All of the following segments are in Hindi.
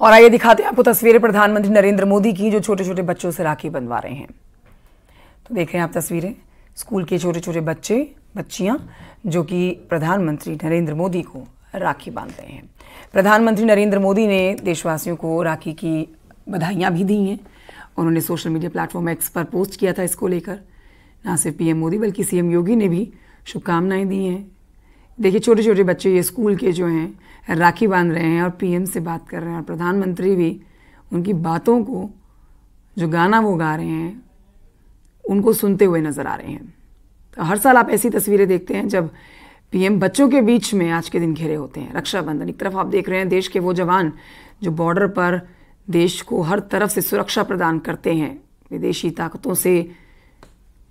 और आइए दिखाते हैं आपको तस्वीरें प्रधानमंत्री नरेंद्र मोदी की जो छोटे छोटे बच्चों से राखी बंधवा रहे हैं तो देख रहे हैं आप तस्वीरें स्कूल के छोटे छोटे बच्चे बच्चियां जो कि प्रधानमंत्री नरेंद्र मोदी को राखी बांधते हैं प्रधानमंत्री नरेंद्र मोदी ने देशवासियों को राखी की बधाइयाँ भी दी हैं उन्होंने सोशल मीडिया प्लेटफॉर्म एक्स पर पोस्ट किया था इसको लेकर ना सिर्फ पीएम मोदी बल्कि सीएम योगी ने भी शुभकामनाएं दी हैं देखिए छोटे छोटे बच्चे ये स्कूल के जो हैं राखी बांध रहे हैं और पीएम से बात कर रहे हैं और प्रधानमंत्री भी उनकी बातों को जो गाना वो गा रहे हैं उनको सुनते हुए नज़र आ रहे हैं तो हर साल आप ऐसी तस्वीरें देखते हैं जब पीएम बच्चों के बीच में आज के दिन घिरे होते हैं रक्षाबंधन एक तरफ आप देख रहे हैं देश के वो जवान जो बॉर्डर पर देश को हर तरफ से सुरक्षा प्रदान करते हैं विदेशी ताकतों से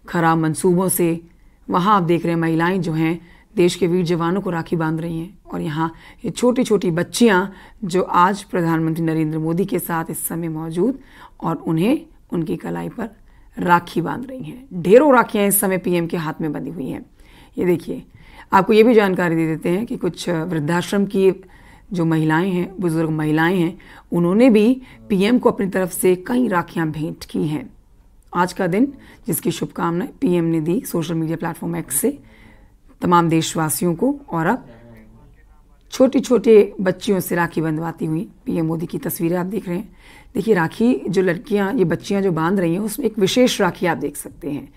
खराब मंसूबों से वहाँ आप देख रहे हैं महिलाएं जो हैं देश के वीर जवानों को राखी बांध रही हैं और यहाँ ये छोटी छोटी बच्चियाँ जो आज प्रधानमंत्री नरेंद्र मोदी के साथ इस समय मौजूद और उन्हें उनकी कलाई पर राखी बांध रही हैं ढेरों राखियाँ इस समय पीएम के हाथ में बंधी हुई हैं ये देखिए आपको ये भी जानकारी दे देते हैं कि कुछ वृद्धाश्रम की जो महिलाएं हैं बुज़ुर्ग महिलाएं हैं उन्होंने भी पीएम को अपनी तरफ से कई राखियां भेंट की हैं आज का दिन जिसकी शुभकामनाएं पीएम ने दी सोशल मीडिया प्लेटफॉर्म एक्स से तमाम देशवासियों को और अब छोटे छोटे बच्चियों से राखी बंधवाती हुई पीएम मोदी की तस्वीरें आप देख रहे हैं देखिए राखी जो लड़कियां ये बच्चियां जो बांध रही हैं उसमें एक विशेष राखी आप देख सकते हैं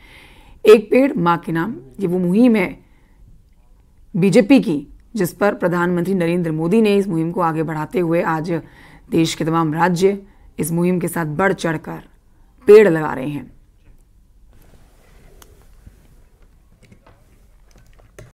एक पेड़ माँ के नाम ये वो मुहिम है बीजेपी की जिस पर प्रधानमंत्री नरेंद्र मोदी ने इस मुहिम को आगे बढ़ाते हुए आज देश के तमाम राज्य इस मुहिम के साथ बढ़ चढ़कर पेड़ लगा रहे हैं